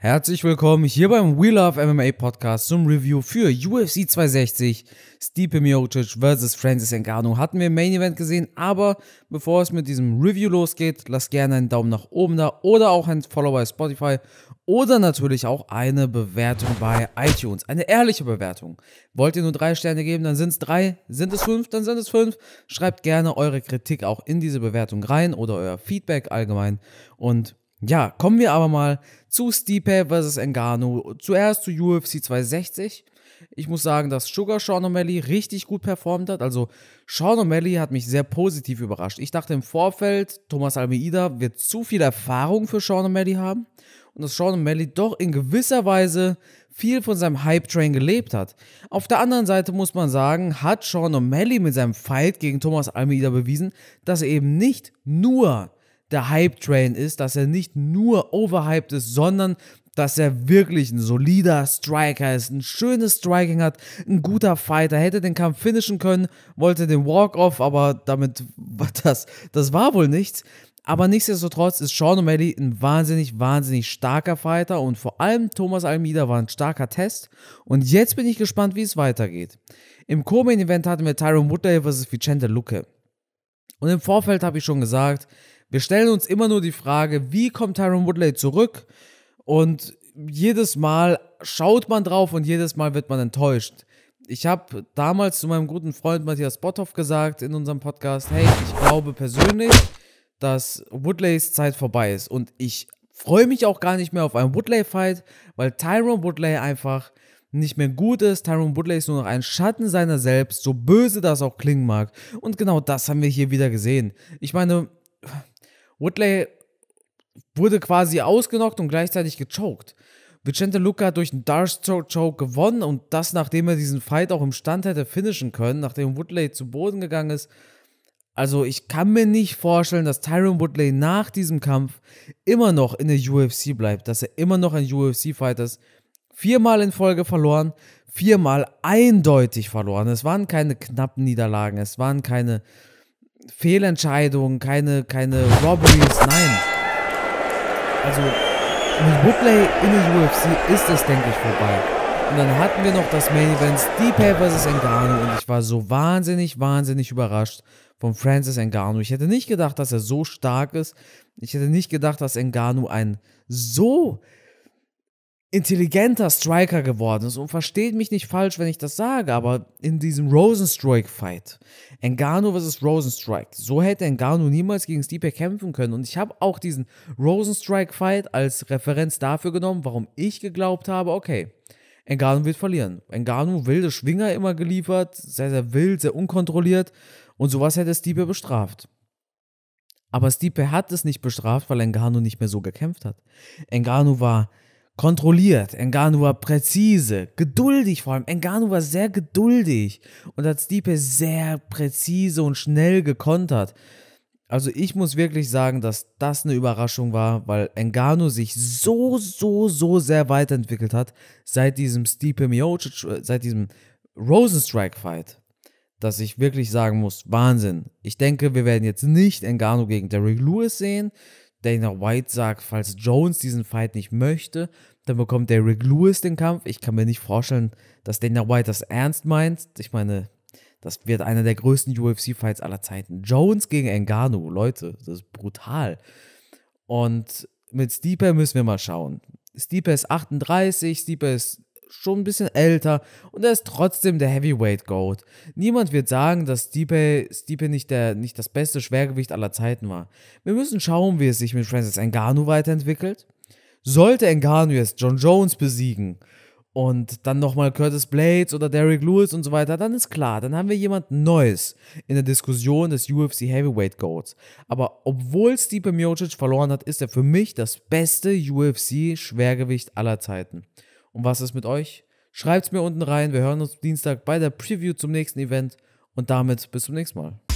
Herzlich willkommen hier beim We Love MMA Podcast zum Review für UFC 260. Stipe Miocic vs. Francis Ngannou hatten wir im Main Event gesehen, aber bevor es mit diesem Review losgeht, lasst gerne einen Daumen nach oben da oder auch ein Follow bei Spotify oder natürlich auch eine Bewertung bei iTunes. Eine ehrliche Bewertung. Wollt ihr nur drei Sterne geben, dann sind es drei. Sind es fünf, dann sind es fünf. Schreibt gerne eure Kritik auch in diese Bewertung rein oder euer Feedback allgemein und ja, kommen wir aber mal zu Stipe vs. Engano, zuerst zu UFC 260. Ich muss sagen, dass Sugar Sean O'Malley richtig gut performt hat. Also Sean O'Malley hat mich sehr positiv überrascht. Ich dachte im Vorfeld, Thomas Almeida wird zu viel Erfahrung für Sean O'Malley haben und dass Sean O'Malley doch in gewisser Weise viel von seinem Hype-Train gelebt hat. Auf der anderen Seite muss man sagen, hat Sean O'Malley mit seinem Fight gegen Thomas Almeida bewiesen, dass er eben nicht nur der Hype-Train ist, dass er nicht nur overhyped ist, sondern dass er wirklich ein solider Striker ist, ein schönes Striking hat, ein guter Fighter, hätte den Kampf finishen können, wollte den Walk-Off, aber damit war das, das war wohl nichts. Aber nichtsdestotrotz ist Sean O'Malley ein wahnsinnig, wahnsinnig starker Fighter und vor allem Thomas Almeida war ein starker Test. Und jetzt bin ich gespannt, wie es weitergeht. Im Co-Main-Event hatten wir Tyrone Woodley vs. Vicente Luque. Und im Vorfeld habe ich schon gesagt, wir stellen uns immer nur die Frage, wie kommt Tyron Woodley zurück? Und jedes Mal schaut man drauf und jedes Mal wird man enttäuscht. Ich habe damals zu meinem guten Freund Matthias Botthoff gesagt in unserem Podcast, hey, ich glaube persönlich, dass Woodleys Zeit vorbei ist. Und ich freue mich auch gar nicht mehr auf einen Woodley-Fight, weil Tyron Woodley einfach nicht mehr gut ist. Tyron Woodley ist nur noch ein Schatten seiner selbst, so böse das auch klingen mag. Und genau das haben wir hier wieder gesehen. Ich meine, Woodley wurde quasi ausgenockt und gleichzeitig gechoked. Vicente Luca hat durch einen Dark Choke gewonnen und das, nachdem er diesen Fight auch im Stand hätte finishen können, nachdem Woodley zu Boden gegangen ist. Also ich kann mir nicht vorstellen, dass Tyron Woodley nach diesem Kampf immer noch in der UFC bleibt, dass er immer noch ein UFC-Fighter ist. Viermal in Folge verloren, viermal eindeutig verloren. Es waren keine knappen Niederlagen, es waren keine Fehlentscheidungen, keine, keine Robberies, nein. Also mit Woodley in der UFC ist es, denke ich, vorbei. Und dann hatten wir noch das Main Event Stipe vs. Engano und ich war so wahnsinnig, wahnsinnig überrascht von Francis Engano. Ich hätte nicht gedacht, dass er so stark ist. Ich hätte nicht gedacht, dass Engano ein so intelligenter Striker geworden ist. Und versteht mich nicht falsch, wenn ich das sage, aber in diesem Rosenstrike-Fight, Engano vs. Rosenstrike, so hätte Engano niemals gegen Stipe kämpfen können. Und ich habe auch diesen Rosenstrike-Fight als Referenz dafür genommen, warum ich geglaubt habe, okay, Engano wird verlieren. Engano, wilde Schwinger immer geliefert, sehr, sehr wild, sehr unkontrolliert. Und sowas hätte Stipe bestraft. Aber Stipe hat es nicht bestraft, weil Engano nicht mehr so gekämpft hat. Engano war kontrolliert. Engano war präzise, geduldig vor allem. Engano war sehr geduldig und hat Stipe sehr präzise und schnell gekontert. Also ich muss wirklich sagen, dass das eine Überraschung war, weil Engano sich so, so, so sehr weiterentwickelt hat seit diesem Stipe Miocic, seit diesem Rosenstrike-Fight, dass ich wirklich sagen muss, Wahnsinn. Ich denke, wir werden jetzt nicht Engano gegen Derrick Lewis sehen, Dana White sagt, falls Jones diesen Fight nicht möchte, dann bekommt Derek Lewis den Kampf. Ich kann mir nicht vorstellen, dass Dana White das ernst meint. Ich meine, das wird einer der größten UFC-Fights aller Zeiten. Jones gegen Engano, Leute, das ist brutal. Und mit Stipe müssen wir mal schauen. Stipe ist 38, Stipe ist schon ein bisschen älter und er ist trotzdem der Heavyweight Goat. Niemand wird sagen, dass Stipe, Stipe nicht, der, nicht das beste Schwergewicht aller Zeiten war. Wir müssen schauen, wie es sich mit Francis Ngannou weiterentwickelt. Sollte Ngannou jetzt John Jones besiegen und dann nochmal Curtis Blades oder Derek Lewis und so weiter, dann ist klar, dann haben wir jemand Neues in der Diskussion des UFC Heavyweight Goats. Aber obwohl Stipe Miocic verloren hat, ist er für mich das beste UFC Schwergewicht aller Zeiten. Und was ist mit euch? Schreibt es mir unten rein. Wir hören uns Dienstag bei der Preview zum nächsten Event und damit bis zum nächsten Mal.